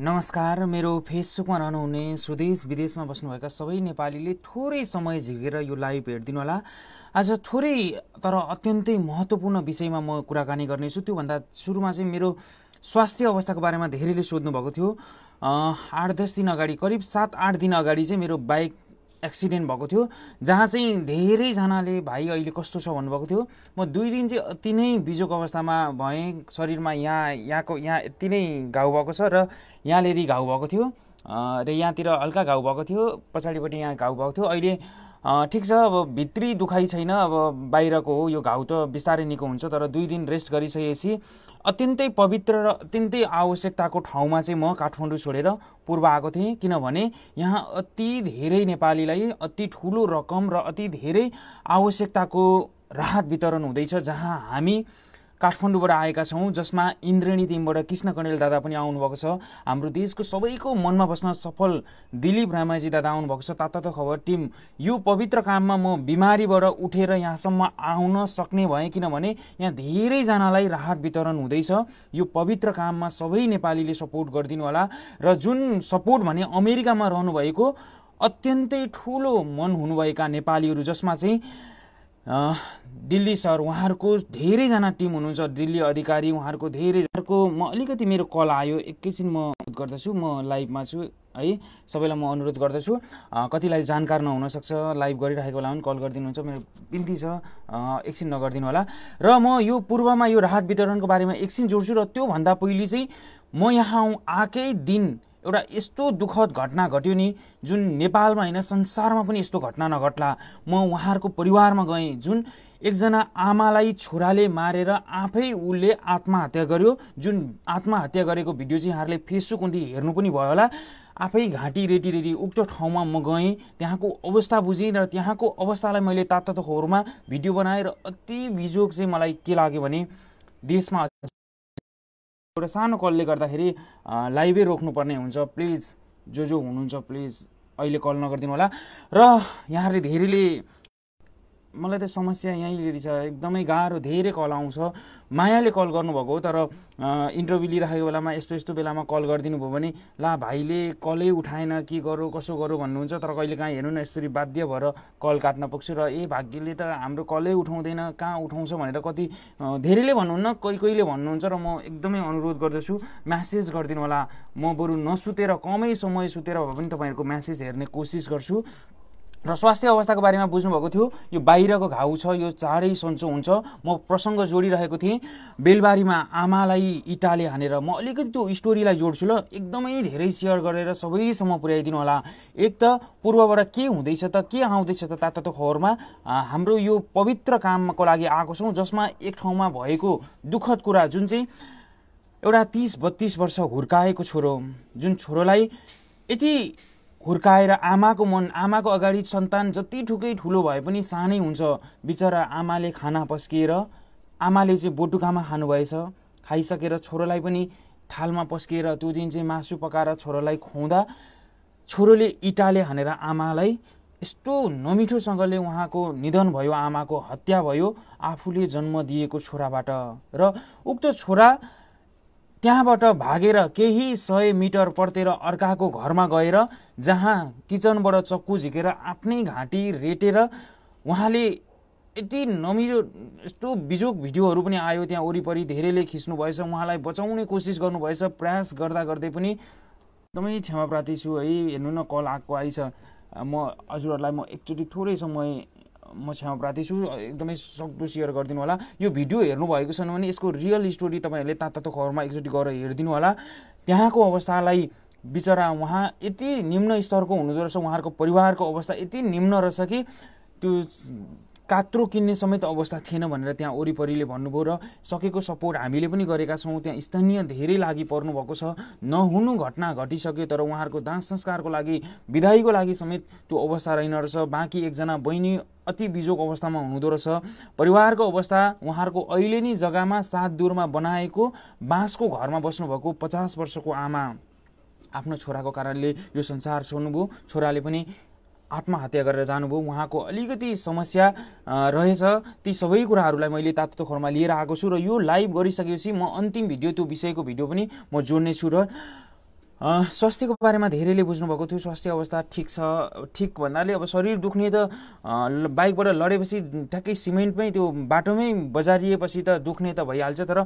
नमस्कार मेरो फेसबुकमा रहनुहुने स्वदेश विदेशमा बस्नुभएका सबै नेपालीले थोरै समय झिकेर यो लाइभ हेरिदिनु होला आज थोरै तर अत्यन्तै महत्त्वपूर्ण विषयमा म कुराकानी गर्नेछु त्योभन्दा सुरुमा चाहिँ मेरो स्वास्थ्य अवस्थाको बारेमा धेरैले सोध्नुभएको थियो आठ दस दिन अगाडि करिब सात आठ दिन अगाडि चाहिँ मेरो बाइक एक्सिडेन्ट भएको थियो जहाँ चाहिँ धेरैजनाले भाइ अहिले कस्तो छ भन्नुभएको थियो म दुई दिन चाहिँ अति नै बिजोको अवस्थामा भएँ शरीरमा यहाँ यहाँको यहाँ यति नै घाउ भएको छ र यहाँनेरि घाउ भएको थियो र यहाँतिर हल्का घाउ भएको थियो पछाडिपट्टि यहाँ घाउ भएको थियो अहिले ठिक छ अब भित्री दुखाइ छैन अब बाहिरको हो यो घाउ त बिस्तारै निको हुन्छ तर दुई दिन रेस्ट गरिसकेपछि अत्यन्तै पवित्र र अत्यन्तै आवश्यकताको ठाउँमा चाहिँ म काठमाडौँ छोडेर पूर्व आएको थिएँ किनभने यहाँ अति धेरै नेपालीलाई अति ठुलो रकम र अति धेरै आवश्यकताको राहत वितरण हुँदैछ जहाँ हामी काठमाडौँबाट आएका छौँ जसमा इन्द्रेणी टिमबाट कृष्ण कणेल दादा पनि आउनुभएको छ हाम्रो देशको सबैको मनमा बस्न सफल दिलीप रामाजी दादा आउनुभएको छ तातो खबर टिम यो पवित्र काममा म बिमारीबाट उठेर यहाँसम्म आउन सक्ने भएँ किनभने यहाँ धेरैजनालाई राहत वितरण हुँदैछ यो पवित्र काममा सबै नेपालीले सपोर्ट गरिदिनु होला र जुन सपोर्ट भने अमेरिकामा रहनुभएको अत्यन्तै ठुलो मन हुनुभएका नेपालीहरू जसमा चाहिँ दिल्ली सर उहाँहरूको धेरैजना टिम हुनुहुन्छ दिल्ली अधिकारी उहाँहरूको धेरै उहाँहरूको म अलिकति मेरो कल आयो एकैछिन म गर्दछु म लाइभमा छु है सबैलाई म अनुरोध गर्दछु कतिलाई जानकार नहुनसक्छ लाइभ गरिराखेको बेलामा पनि कल गरिदिनुहुन्छ मेरो बिन्ती छ एकछिन नगरिदिनु होला र म यो पूर्वमा यो राहत वितरणको बारेमा एकछिन जोड्छु र त्योभन्दा पहिले चाहिँ म यहाँ आएकै दिन एउटा यस्तो दुःखद घटना घट्यो नि जुन नेपालमा होइन संसारमा पनि यस्तो घटना नघट्ला म उहाँहरूको परिवारमा गएँ जुन एकजना आमालाई छोराले मारेर आफै उसले आत्महत्या गर्यो जुन आत्महत्या गरेको भिडियो चाहिँ यहाँहरूले फेसबुक उनले हेर्नु पनि भयो होला आफै घाँटी रेटी रेटी उक्त ठाउँमा म गएँ त्यहाँको अवस्था बुझेँ र त्यहाँको अवस्थालाई मैले तातो खबरमा भिडियो बनाएँ र अति बिजोग चाहिँ मलाई के लाग्यो भने देशमा एउटा सानो कलले गर्दाखेरि लाइभै रोक्नुपर्ने हुन्छ प्लिज जो जो हुनुहुन्छ प्लिज अहिले कल नगरिदिनु होला र यहाँहरूले धेरैले मलाई त समस्या यहीँनिर छ एकदमै गाह्रो धेरै कल आउँछ मायाले कल गर्नुभएको हो तर इन्टरभ्यू लिइराखेको बेलामा यस्तो यस्तो बेलामा कल गरिदिनु भयो भने ला भाइले कलै उठाएन के गरौँ कसो गरौँ भन्नुहुन्छ तर कहिले काहीँ हेर्नु न यसरी बाध्य भएर कल काट्न पुग्छु र ए भाग्यले त हाम्रो कलै उठाउँदैन कहाँ उठाउँछ भनेर कति धेरैले भन्नुहुन्न कोही कोहीले भन्नुहुन्छ र म एकदमै अनुरोध गर्दछु म्यासेज गरिदिनु होला म बरु नसुतेर कमै समय सुतेर भए पनि तपाईँहरूको म्यासेज हेर्ने कोसिस गर्छु र स्वास्थ्य अवस्थाको बारेमा बुझ्नुभएको थियो यो बाहिरको घाउ छ यो चाँडै सन्चो हुन्छ म प्रसङ्ग जोडिरहेको थिएँ बेलबारीमा आमालाई इटाले हानेर म अलिकति त्यो स्टोरीलाई जोड्छु ल एकदमै धेरै सेयर गरेर सबैसम्म पुर्याइदिनु होला एक त पूर्वबाट के हुँदैछ त के आउँदैछ त तातो खबरमा हाम्रो यो पवित्र कामको लागि आएको छौँ जसमा एक ठाउँमा भएको दुःखद कुरा जुन चाहिँ एउटा तिस बत्तिस वर्ष हुर्काएको छोरो जुन छोरोलाई यति हुर्काएर आमाको मन आमाको अगाडि सन्तान जति ठुकै ठुलो भए पनि सानै हुन्छ बिचरा आमाले खाना पस्किएर आमाले चाहिँ बोटुकामा खानुभएछ खाइसकेर छोरोलाई पनि थालमा पस्किएर त्यो दिन चाहिँ मासु पकाएर छोरोलाई खुवाउँदा छोरोले इटाले हानेर आमालाई यस्तो नमिठोसँगले उहाँको निधन भयो आमाको हत्या भयो आफूले जन्म दिएको छोराबाट र उक्त छोरा त्यहाँबाट भागेर केही सय मिटर पर्तेर अर्काको घरमा गएर जहाँ किचनबाट चक्कु झिकेर आफ्नै घाँटी रेटेर उहाँले यति नमिलो यस्तो बिजोक भिडियोहरू पनि आयो त्यहाँ वरिपरि धेरैले खिच्नु भएछ उहाँलाई बचाउने कोसिस गर्नुभएछ प्रयास गर्दा गर्दै पनि एकदमै क्षमाप्रार्थी छु है हेर्नु न कल आएको आइछ म हजुरहरूलाई म एकचोटि थोरै समय म क्षमाप्रार्थी छु एकदमै सक्दो सेयर गरिदिनु होला यो भिडियो हेर्नुभएको छैन भने यसको रियल स्टोरी तपाईँहरूले तातो खबरमा एकचोटि गएर हेरिदिनु होला त्यहाँको अवस्थालाई बिचरा उहाँ यति निम्न स्तरको हुनुहुँदो रहेछ उहाँहरूको परिवारको अवस्था यति निम्न रहेछ कि त्यो कात्रो किन्ने समेत अवस्था थिएन भनेर त्यहाँ वरिपरिले भन्नुभयो र सकेको सपोर्ट हामीले पनि गरेका छौँ त्यहाँ स्थानीय धेरै लागि पर्नु भएको छ नहुनु घटना घटिसक्यो तर उहाँहरूको दान संस्कारको लागि विदाईको लागि समेत त्यो अवस्था रहेन रहेछ बाँकी एकजना बहिनी अति बिजोग अवस्थामा हुनुहुँदो रहेछ परिवारको अवस्था उहाँहरूको अहिले नै जग्गामा सात दूरमा बनाएको बाँसको घरमा बस्नुभएको पचास वर्षको आमा आफ्नो छोराको कारणले यो संसार छोड्नुभयो छोराले पनि आत्महत्या गरेर जानुभयो उहाँको अलिकति समस्या रहेछ ती सबै कुराहरूलाई मैले तातो खरमा लिएर आएको छु र यो लाइभ गरिसकेपछि म अन्तिम भिडियो त्यो विषयको भिडियो पनि म जोड्नेछु र स्वास्थ्यको बारेमा धेरैले बुझ्नुभएको थियो स्वास्थ्य अवस्था ठिक छ ठिक भन्नाले अब शरीर दुख्ने त बाइकबाट लडेपछि ठ्याक्कै सिमेन्टमै त्यो बाटोमै बजारिएपछि त दुख्ने त भइहाल्छ तर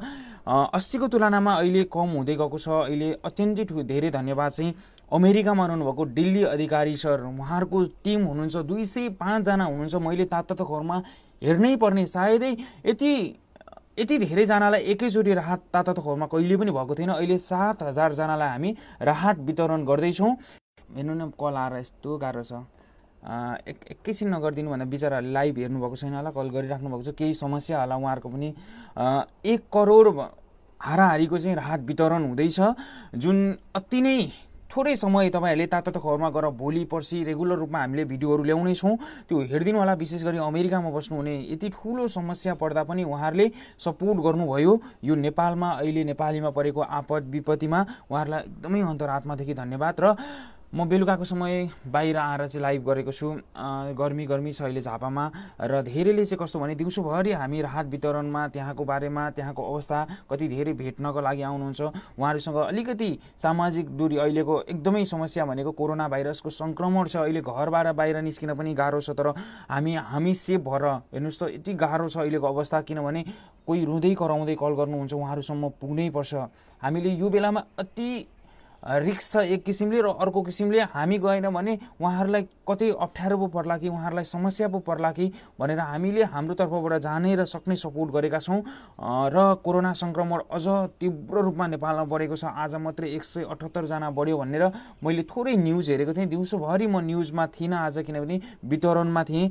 अस्तिको तुलनामा अहिले कम हुँदै गएको छ अहिले अत्यन्तै धेरै धन्यवाद चाहिँ अमेरिकामा रहनुभएको दिल्ली अधिकारी सर उहाँहरूको टिम हुनुहुन्छ दुई सय पाँचजना हुनुहुन्छ मैले तातो खबरमा हेर्नै पर्ने सायदै यति यति धेरैजनालाई एकैचोटि राहत तातो कहिले पनि भएको थिएन अहिले सात हजारजनालाई हामी राहत वितरण गर्दैछौँ हेर्नु न कल आएर यस्तो गाह्रो छ एक एकैछिन नगरिदिनु भन्दा बिचराहरूले लाइभ हेर्नुभएको छैन होला कल गरिराख्नु भएको छ केही समस्या होला उहाँहरूको पनि एक करोड हाराहारीको चाहिँ राहत वितरण हुँदैछ जुन अति नै थोरै समय तपाईँहरूले तातो खबरमा गएर भोलि पर्सि रेगुलर रूपमा हामीले भिडियोहरू ल्याउने छौँ त्यो हेरिदिनु होला विशेष गरी अमेरिकामा बस्नुहुने यति ठुलो समस्या पर्दा पनि उहाँहरूले सपोर्ट गर्नुभयो यो नेपालमा अहिले नेपालीमा परेको आपद विपत्तिमा उहाँहरूलाई एकदमै अन्तरात्मादेखि धन्यवाद र म बेलुकाको समय बाहिर आएर चाहिँ लाइभ गरेको छु गर्मी गर्मी छ अहिले झापामा र धेरैले चाहिँ कस्तो भने दिउँसोभरि हामी राहत वितरणमा त्यहाँको बारेमा त्यहाँको अवस्था कति धेरै भेट्नको लागि आउनुहुन्छ उहाँहरूसँग अलिकति सामाजिक दूरी अहिलेको एकदमै समस्या भनेको कोरोना भाइरसको सङ्क्रमण छ अहिले घरबाट बाहिर निस्किन पनि गाह्रो छ तर हामी हामी सेफ भएर हेर्नुहोस् त यति गाह्रो छ अहिलेको अवस्था किनभने कोही रुँदै कराउँदै कल गर्नुहुन्छ उहाँहरूसम्म पुग्नै पर्छ हामीले यो बेलामा अति रिक्स छ एक किसिमले र अर्को किसिमले हामी गएन भने उहाँहरूलाई कतै अप्ठ्यारो पो पर्ला कि उहाँहरूलाई समस्या पो पर्ला कि भनेर हामीले हाम्रो तर्फबाट जाने र सक्ने सपोर्ट गरेका छौँ र कोरोना सङ्क्रमण अझ तीव्र रूपमा नेपालमा बढेको छ आज मात्रै एक सय अठहत्तरजना बढ्यो भनेर मैले थोरै न्युज हेरेको थिएँ दिउँसोभरि म न्युजमा थिइनँ आज किनभने वितरणमा थिएँ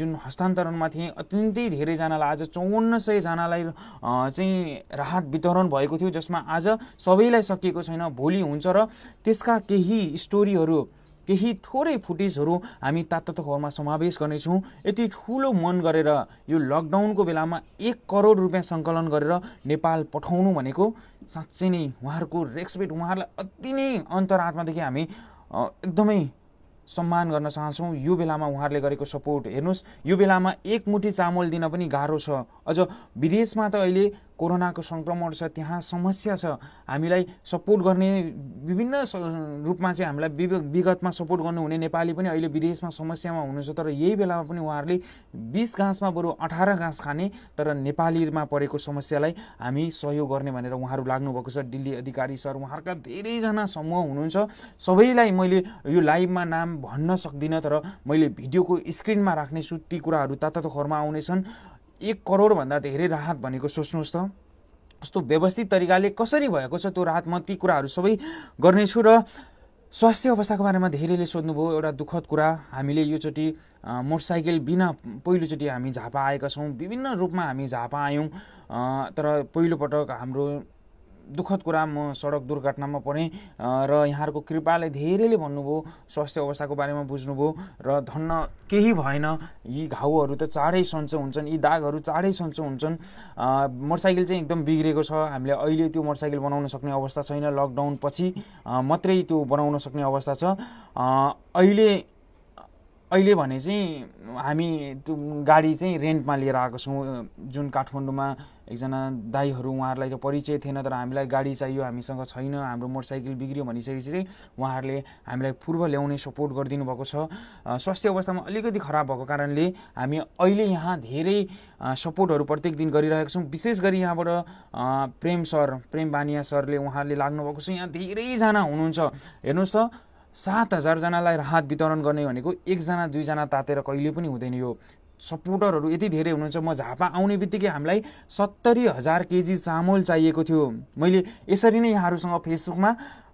जुन हस्तान्तरणमा थिएँ अत्यन्तै धेरैजनालाई आज चौवन्न सयजनालाई चाहिँ राहत वितरण भएको थियो जसमा आज सबैलाई सकिएको छैन भोलि हुन्छ र त्यसका केही स्टोरीहरू केही थोरै फुटेजहरू हामी तात्तातो खबरमा समावेश गर्नेछौँ यति ठुलो मन गरेर यो लकडाउनको बेलामा एक करोड रुपियाँ सङ्कलन गरेर नेपाल पठाउनु भनेको साँच्चै नै उहाँहरूको रेस्पेक्ट उहाँहरूलाई अति नै अन्तरात्मादेखि हामी एकदमै सम्मान गर्न चाहन्छौँ यो बेलामा उहाँहरूले गरेको सपोर्ट हेर्नुहोस् यो बेलामा एक मुठी चामल दिन पनि गाह्रो छ अझ विदेशमा त अहिले कोरोनाको सङ्क्रमण छ त्यहाँ समस्या छ हामीलाई सपोर्ट गर्ने विभिन्न रूपमा चाहिँ हामीलाई विगतमा सपोर्ट गर्नुहुने नेपाली पनि अहिले विदेशमा समस्यामा हुनुहुन्छ तर यही बेलामा पनि उहाँहरूले बिस घाँसमा बरु अठार घाँस खाने तर नेपालीमा परेको समस्यालाई हामी सहयोग गर्ने भनेर उहाँहरू लाग्नुभएको छ दिल्ली अधिकारी सर उहाँहरूका धेरैजना समूह हुनुहुन्छ सबैलाई मैले यो लाइभमा नाम भन्न सक्दिनँ तर मैले भिडियोको स्क्रिनमा राख्नेछु ती कुराहरू तातो खरमा आउनेछन् एक करोडभन्दा धेरै राहत भनेको सोच्नुहोस् त कस्तो व्यवस्थित तरिकाले कसरी भएको छ त्यो राहत म ती कुराहरू सबै गर्नेछु र स्वास्थ्य अवस्थाको बारेमा धेरैले सोध्नुभयो एउटा दुःखद कुरा हामीले योचोटि मोटरसाइकल बिना पहिलोचोटि हामी झापा आएका छौँ विभिन्न रूपमा हामी झापा आयौँ तर पहिलोपटक हाम्रो दुःखद कुरा म सडक दुर्घटनामा परेँ र यहाँहरूको कृपाले धेरैले भन्नुभयो स्वास्थ्य अवस्थाको बारेमा बुझ्नुभयो र धन्न केही भएन यी घाउहरू त चाँडै सन्चो हुन्छन् यी दागहरू चाँडै सन्चो हुन्छन् मोटरसाइकल चाहिँ एकदम बिग्रेको छ हामीले अहिले त्यो मोटरसाइकल बनाउन सक्ने अवस्था छैन लकडाउन पछि मात्रै त्यो बनाउन सक्ने अवस्था छ अहिले अहिले भने चाहिँ हामी त्यो गाडी चाहिँ रेन्टमा लिएर आएको छौँ जुन काठमाडौँमा एकजना दाईहरू उहाँहरूलाई त परिचय थिएन तर हामीलाई गाडी चाहियो हामीसँग छैन हाम्रो मोटरसाइकल बिग्रियो भनिसकेपछि चाहिँ उहाँहरूले हामीलाई पूर्व ल्याउने सपोर्ट गरिदिनु भएको छ स्वास्थ्य अवस्थामा अलिकति खराब भएको कारणले हामी अहिले यहाँ धेरै सपोर्टहरू प्रत्येक दिन गरिरहेको छौँ विशेष गरी यहाँबाट प्रेम सर प्रेम बानिया सरले उहाँहरूले लाग्नुभएको छ यहाँ धेरैजना हुनुहुन्छ हेर्नुहोस् त सात हजारजनालाई राहत वितरण गर्ने भनेको एकजना दुईजना तातेर कहिले पनि हुँदैन यो सपोर्टरहरू यति धेरै हुनुहुन्छ म झापा आउने बित्तिकै हामीलाई सत्तरी हजार केजी चामल चाहिएको थियो मैले यसरी नै यहाँहरूसँग फेसबुकमा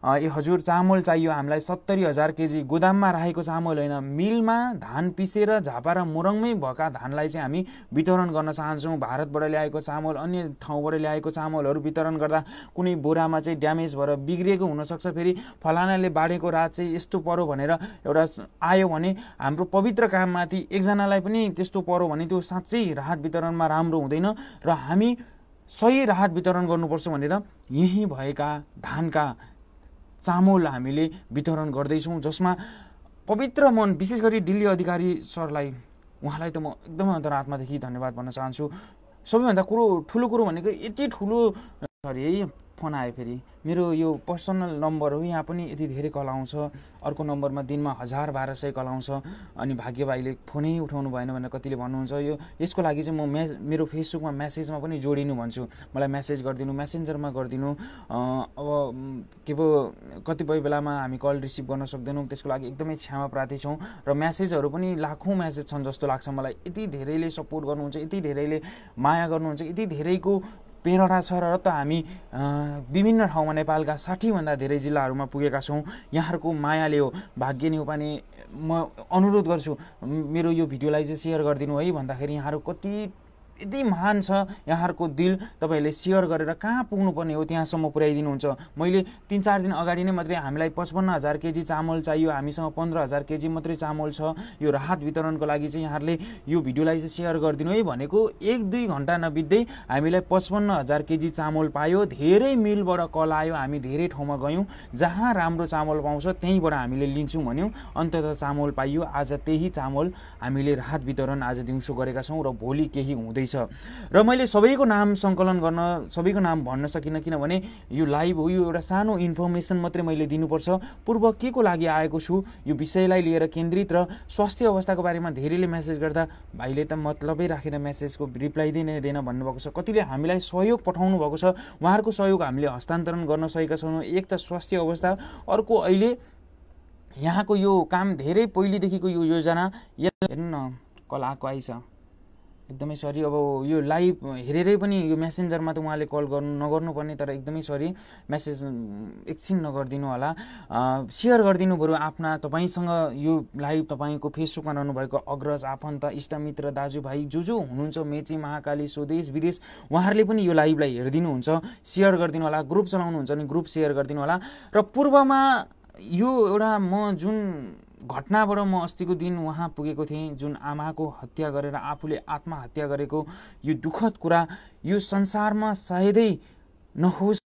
ए हजुर चामल चाहियो हामीलाई सत्तरी हजार केजी गोदाममा राखेको चामल होइन मिलमा धान पिसेर झापा र मोरङमै भएका धानलाई चाहिँ हामी वितरण गर्न चाहन्छौँ भारतबाट ल्याएको चामल अन्य ठाउँबाट ल्याएको चामलहरू वितरण गर्दा कुनै बोरामा चाहिँ ड्यामेज भएर बिग्रिएको हुनसक्छ फेरि फलानाले बाँडेको रात चाहिँ यस्तो पऱ्यो भनेर एउटा आयो भने हाम्रो पवित्र काममाथि एकजनालाई पनि त्यस्तो पऱ्यो भने त्यो साँच्चै राहत वितरणमा राम्रो हुँदैन र हामी सही राहत वितरण गर्नुपर्छ भनेर यहीँ भएका धानका चामल हामीले वितरण गर्दैछौँ जसमा पवित्र मन विशेष गरी दिल्ली अधिकारी सरलाई उहाँलाई त म एकदमै अन्तरात्मादेखि धन्यवाद भन्न चाहन्छु सबैभन्दा कुरो ठुलो कुरो भनेको यति ठुलो सरी फोन आयो फेरि मेरो यो पर्सनल नम्बर हो यहाँ पनि यति धेरै कल आउँछ अर्को नम्बरमा दिनमा हजार बाह्र सय कल आउँछ अनि भाग्य भाइले फोनै उठाउनु भएन भनेर कतिले भन्नुहुन्छ यो यसको लागि चाहिँ म म्या मेरो फेसबुकमा म्यासेजमा पनि जोडिनु भन्छु मलाई म्यासेज गरिदिनु म्यासेन्जरमा गरिदिनु अब के पो कतिपय बेलामा हामी कल रिसिभ गर्न सक्दैनौँ त्यसको लागि एकदमै क्षमा प्रार्थी छौँ र म्यासेजहरू पनि लाखौँ म्यासेज छन् जस्तो लाग्छ मलाई यति धेरैले सपोर्ट गर्नुहुन्छ यति धेरैले माया गर्नुहुन्छ यति धेरैको प्रेरणा छ र त हामी विभिन्न ठाउँमा नेपालका साठीभन्दा धेरै जिल्लाहरूमा पुगेका छौँ यहाँहरूको मायाले हो भाग्य भने म अनुरोध गर्छु मेरो यो भिडियोलाई चाहिँ सेयर गरिदिनु है भन्दाखेरि यहाँहरू कति यति महान छ यहाँहरूको दिल तपाईँहरूले सेयर गरेर कहाँ पुग्नुपर्ने हो त्यहाँसम्म पुर्याइदिनुहुन्छ मैले तिन चार दिन अगाडि नै मात्रै हामीलाई पचपन्न हजार केजी चामल चाहियो हामीसँग पन्ध्र हजार केजी मात्रै चामल छ यो राहत वितरणको लागि चाहिँ यहाँहरूले यो भिडियोलाई चाहिँ सेयर गरिदिनु है भनेको एक दुई घन्टा नबित्दै हामीलाई पचपन्न हजार केजी चामल पायो धेरै मिलबाट कल आयो हामी धेरै ठाउँमा गयौँ जहाँ राम्रो चामल पाउँछ त्यहीँबाट हामीले लिन्छौँ भन्यौँ अन्तत चामल पाइयो आज त्यही चामल हामीले राहत वितरण आज दिउँसो गरेका छौँ र भोलि केही हुँदैछ रहेछ र मैले सबैको नाम सङ्कलन गर्न सबैको नाम भन्न सकिनँ किनभने यो लाइभ हो यो एउटा सानो इन्फर्मेसन मात्रै मैले दिनुपर्छ पूर्व के को लागि आएको छु यो विषयलाई लिएर केन्द्रित र स्वास्थ्य अवस्थाको बारेमा धेरैले मेसेज गर्दा भाइले त मतलबै राखेर मेसेजको रिप्लाई दिने दिन भन्नुभएको छ कतिले हामीलाई सहयोग पठाउनु भएको छ उहाँहरूको सहयोग हामीले हस्तान्तरण गर्न सकेका छैनौँ एक त स्वास्थ्य अवस्था अर्को अहिले यहाँको यो काम धेरै पहिलेदेखिको यो योजना हेर्नु न कल आएको आइछ एकदमै सरी अब यो लाइभ हेरेरै पनि यो म्यासेन्जरमा त उहाँले कल गर्नु नगर्नुपर्ने तर एकदमै सरी म्यासेज एकछिन नगरिदिनु होला सेयर गरिदिनु बरु आफ्ना तपाईँसँग यो लाइभ तपाईँको फेसबुकमा रहनुभएको अग्रज आफन्त इष्टमित्र दाजुभाइ जो जो हुनुहुन्छ मेची महाकाली स्वदेश विदेश उहाँहरूले पनि यो लाइभलाई हेरिदिनुहुन्छ सेयर गरिदिनु होला ग्रुप चलाउनुहुन्छ भने ग्रुप सेयर गरिदिनु होला र पूर्वमा यो एउटा म जुन घटनाबाट म अस्तिको दिन उहाँ पुगेको थिएँ जुन आमाको हत्या गरेर आफूले आत्महत्या गरेको यो दुःखद कुरा यो संसारमा सायदै नहोस्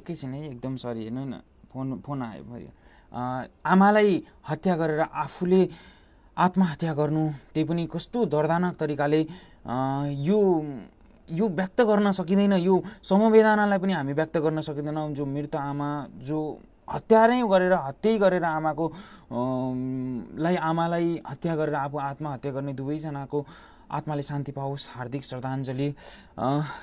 एकैछिन है एकदम सरी हेर्नु न फोन फोन आयो भयो आमालाई हत्या गरेर आफूले आत्महत्या गर्नु त्यही पनि कस्तो दर्दानक तरिकाले यो यो व्यक्त गर्न सकिँदैन यो समवेदनालाई पनि हामी व्यक्त गर्न सकिँदैनौँ जो मृत आमा जो हत्यारै गरेर हत्यै गरेर आमाको लाई आमालाई हत्या गरेर आफू आत्महत्या गर्ने दुवैजनाको आत्माले शान्ति पाओस् हार्दिक श्रद्धाञ्जली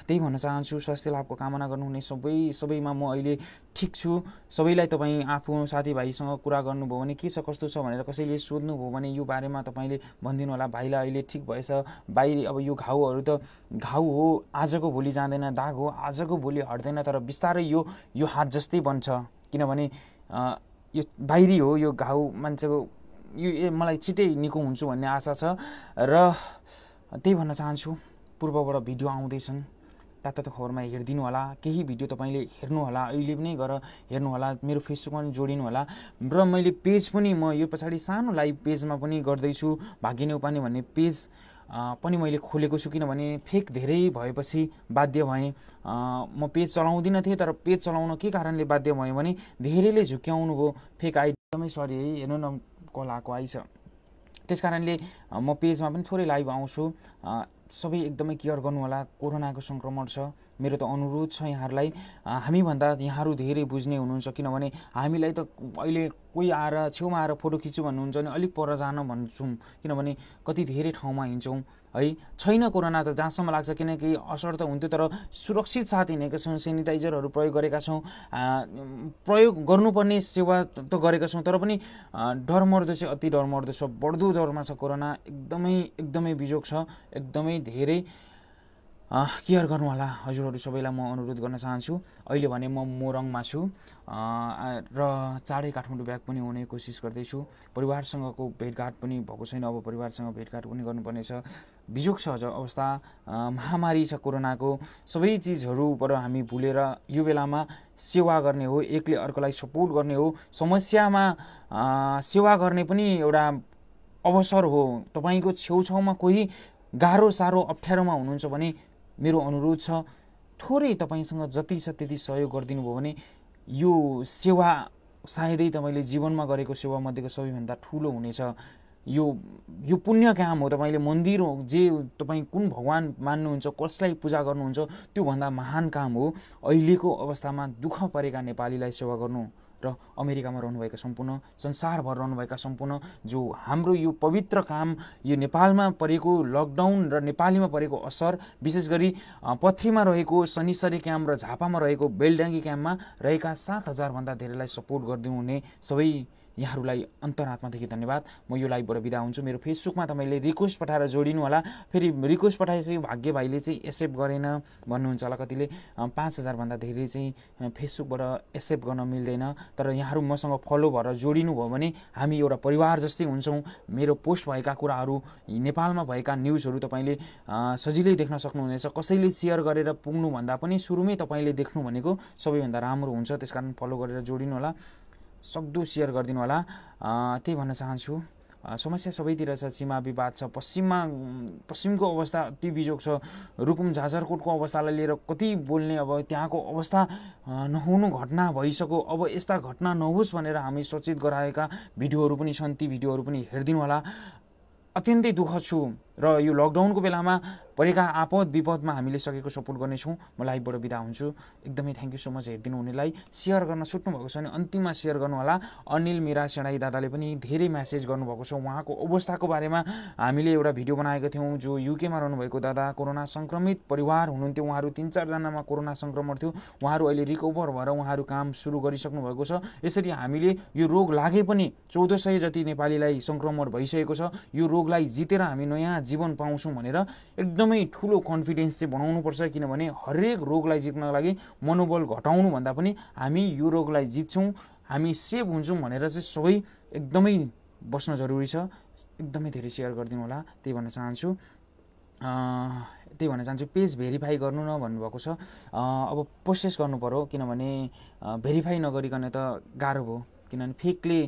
त्यही भन्न चाहन्छु स्वास्थ्य लाभको कामना गर्नुहुने सबै सबैमा म अहिले ठिक छु सबैलाई तपाईँ आफू साथीभाइसँग कुरा गर्नुभयो भने के छ कस्तो छ भनेर कसैले सोध्नुभयो भने यो बारेमा तपाईँले भनिदिनु होला भाइलाई अहिले ठिक भएछ भाइ अब यो घाउहरू त घाउ हो आजको भोलि जाँदैन दाग हो आजको भोलि हट्दैन तर बिस्तारै यो यो हात जस्तै बन्छ किनभने यो बाहिरी हो यो घाउ मान्छेको यो मलाई छिटै निको हुन्छु भन्ने आशा छ र त्यही भन्न चाहन्छु पूर्वबाट भिडियो आउँदैछन् तातो तातो खबरमा हेरिदिनु होला केही भिडियो तपाईँले हेर्नुहोला अहिले पनि गएर होला मेरो फेसबुकमा पनि जोडिनु होला र मैले पेज पनि म यो पछाडि सानो लाइभ पेजमा पनि गर्दैछु भाग्य उपाने भन्ने पेज पनि मैले खोलेको छु किनभने फेक धेरै भएपछि बाध्य भएँ म पेज चलाउँदिनँ थिएँ तर पेज चलाउन के कारणले बाध्य भएँ भने धेरैले झुक्क्याउनु भयो फेक आइ एकदमै सरी है हेर्नु न कल आएको आइछ त्यस कारणले म पेजमा पनि थोरै लाइभ आउँछु सबै एकदमै केयर गर्नुहोला कोरोनाको सङ्क्रमण छ मेरो त अनुरोध छ यहाँहरूलाई हामीभन्दा यहाँहरू धेरै बुझ्ने हुनुहुन्छ किनभने हामीलाई त अहिले कोही आएर छेउमा आएर फोटो खिच्छु भन्नुहुन्छ भने अलिक पर जान भन्छौँ किनभने कति धेरै ठाउँमा हिँड्छौँ है छैन कोरोना त जहाँसम्म लाग्छ किनकि असर त हुन्थ्यो तर सुरक्षित साथ हिँडेका छौँ सेनिटाइजरहरू प्रयोग गरेका छौँ प्रयोग गर्नुपर्ने सेवा त गरेका छौँ तर पनि डरमर्दो चाहिँ अति डरमर्दो छ बढ्दो डरमा छ कोरोना एकदमै एकदमै बिजोग छ एकदमै धेरै केयर गर्नु होला हजुरहरू सबैलाई म अनुरोध गर्न चाहन्छु अहिले भने म मोरङमा छु र चाँडै काठमाडौँ ब्याग पनि हुने कोसिस गर्दैछु परिवारसँगको भेटघाट पनि भएको छैन अब परिवारसँग भेटघाट पनि गर्नुपर्नेछ बिजोग छ अवस्था महामारी छ कोरोनाको सबै चिजहरूबाट हामी भुलेर यो बेलामा सेवा गर्ने हो एकले अर्कोलाई सपोर्ट गर्ने हो समस्यामा सेवा गर्ने पनि एउटा अवसर हो तपाईँको छेउछाउमा कोही गाह्रो साह्रो अप्ठ्यारोमा हुनुहुन्छ भने मेरो अनुरोध छ थोरै तपाईँसँग जति छ त्यति सहयोग गरिदिनु भयो भने यो सेवा सायदै तपाईँले जीवनमा गरेको सेवामध्येको सबैभन्दा ठुलो हुनेछ यो यो पुण्य काम हो तपाईँले मन्दिर हो जे तपाईँ कुन भगवान् मान्नुहुन्छ कसलाई पूजा गर्नुहुन्छ त्योभन्दा महान काम हो अहिलेको अवस्थामा दुःख परेका नेपालीलाई सेवा गर्नु र अमेरिकामा रहनुभएका सम्पूर्ण संसारभर रहनुभएका सम्पूर्ण जो हाम्रो यो पवित्र काम यो नेपालमा परेको लकडाउन र नेपालीमा परेको असर विशेष गरी पथ्रीमा रहेको शनिसरी क्याम्प र झापामा रहेको बेलडाङ्गी क्याम्पमा रहेका सात हजारभन्दा धेरैलाई सपोर्ट हुने सबै यहाँहरूलाई अन्तरात्मादेखि धन्यवाद म यो लाइभबाट बिदा हुन्छु मेरो फेसबुकमा तपाईँले रिक्वेस्ट पठाएर जोडिनु होला फेरि रिक्वेस्ट पठाएपछि भाग्य भाइले चाहिँ एक्सेप्ट गरेन भन्नुहुन्छ होला कतिले पाँच हजारभन्दा धेरै चाहिँ फेसबुकबाट एक्सेप्ट गर्न मिल्दैन तर यहाँहरू मसँग फलो भएर जोडिनु भयो भने हामी एउटा परिवार जस्तै हुन्छौँ मेरो पोस्ट भएका कुराहरू नेपालमा भएका न्युजहरू तपाईँले सजिलै देख्न सक्नुहुनेछ कसैले सेयर गरेर पुग्नुभन्दा पनि सुरुमै तपाईँले देख्नु भनेको सबैभन्दा राम्रो हुन्छ त्यस फलो गरेर जोडिनु होला सक्दो सेयर गरिदिनु होला त्यही भन्न चाहन्छु समस्या सबैतिर छ सीमा विवाद छ पश्चिममा पश्चिमको अवस्था अति बिजोग छ रुकुम झाझरकोटको अवस्थालाई लिएर कति बोल्ने अब त्यहाँको अवस्था नहुनु घटना भइसक्यो अब यस्ता घटना नहोस् भनेर हामी सचेत गराएका भिडियोहरू पनि छन् ती भिडियोहरू पनि हेरिदिनु होला अत्यन्तै दुःख छु र यो लकडाउनको बेलामा परेका आपद विपदमा हामीले सकेको सपोर्ट गर्नेछौँ म लाइभबाट बिदा हुन्छु एकदमै थ्याङ्क यू सो मच हेरिदिनु हुनेलाई सेयर गर्न छुट्नु भएको छ अनि अन्तिममा सेयर गर्नुहोला अनिल मिरा सेणाई दादाले पनि धेरै म्यासेज गर्नुभएको छ उहाँको अवस्थाको बारेमा हामीले एउटा भिडियो बनाएको थियौँ जो युकेमा रहनुभएको दादा कोरोना सङ्क्रमित परिवार हुनुहुन्थ्यो उहाँहरू तिन चारजनामा कोरोना सङ्क्रमण थियो उहाँहरू अहिले रिकभर भएर उहाँहरू काम सुरु गरिसक्नु भएको छ यसरी हामीले यो रोग लागे पनि चौध सय जति नेपालीलाई सङ्क्रमण भइसकेको छ यो रोगलाई जितेर हामी नयाँ जीवन पाउँछौँ भनेर एकदम एकदमै ठुलो कन्फिडेन्स चाहिँ बनाउनुपर्छ किनभने हरेक रोगलाई जित्नको लागि मनोबल घटाउनुभन्दा पनि हामी यो रोगलाई जित्छौँ हामी सेभ हुन्छौँ भनेर चाहिँ सबै एकदमै बस्न जरुरी छ एकदमै धेरै सेयर गरिदिनु होला त्यही भन्न चाहन्छु त्यही भन्न चाहन्छु पेज भेरिफाई गर्नु न भन्नुभएको छ अब प्रोसेस पऱ्यो किनभने भेरिफाई नगरिकन त गाह्रो भयो किनभने फेकले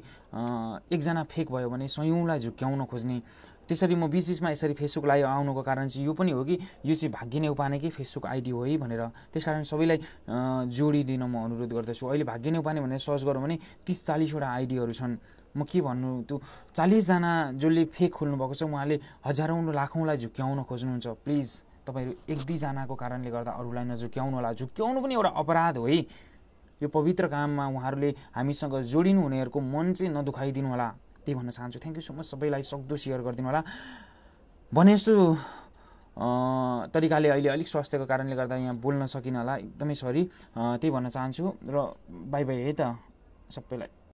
एकजना फेक भयो भने सयौँलाई झुक्क्याउन खोज्ने त्यसरी म बिच बिचमा यसरी फेसबुक लाइभ आउनुको कारण चाहिँ यो पनि हो कि यो चाहिँ भाग्य उपाने कि फेसबुक आइडी हो है भनेर त्यस कारण सबैलाई जोडिदिन म अनुरोध गर्दछु अहिले भाग्य नै उपाने भनेर सर्च गरौँ भने तिस चालिसवटा आइडीहरू छन् म के भन्नु त्यो चालिसजना जसले फेक खोल्नुभएको छ उहाँले हजारौँ लाखौँलाई झुक्क्याउन खोज्नुहुन्छ प्लिज तपाईँहरू एक दुईजनाको कारणले गर्दा अरूलाई नझुक्क्याउनु होला झुक्क्याउनु पनि एउटा अपराध हो है यो पवित्र काममा उहाँहरूले हामीसँग जोडिनु हुनेहरूको मन चाहिँ नदुखाइदिनु होला त्यही भन्न चाहन्छु थ्याङ्क यू सो मच सबैलाई सक्दो सेयर गरिदिनु होला भने जस्तो तरिकाले अहिले अलिक स्वास्थ्यको कारणले गर्दा यहाँ बोल्न सकिनँ होला एकदमै सरी त्यही भन्न चाहन्छु र बाई बाई है त सबैलाई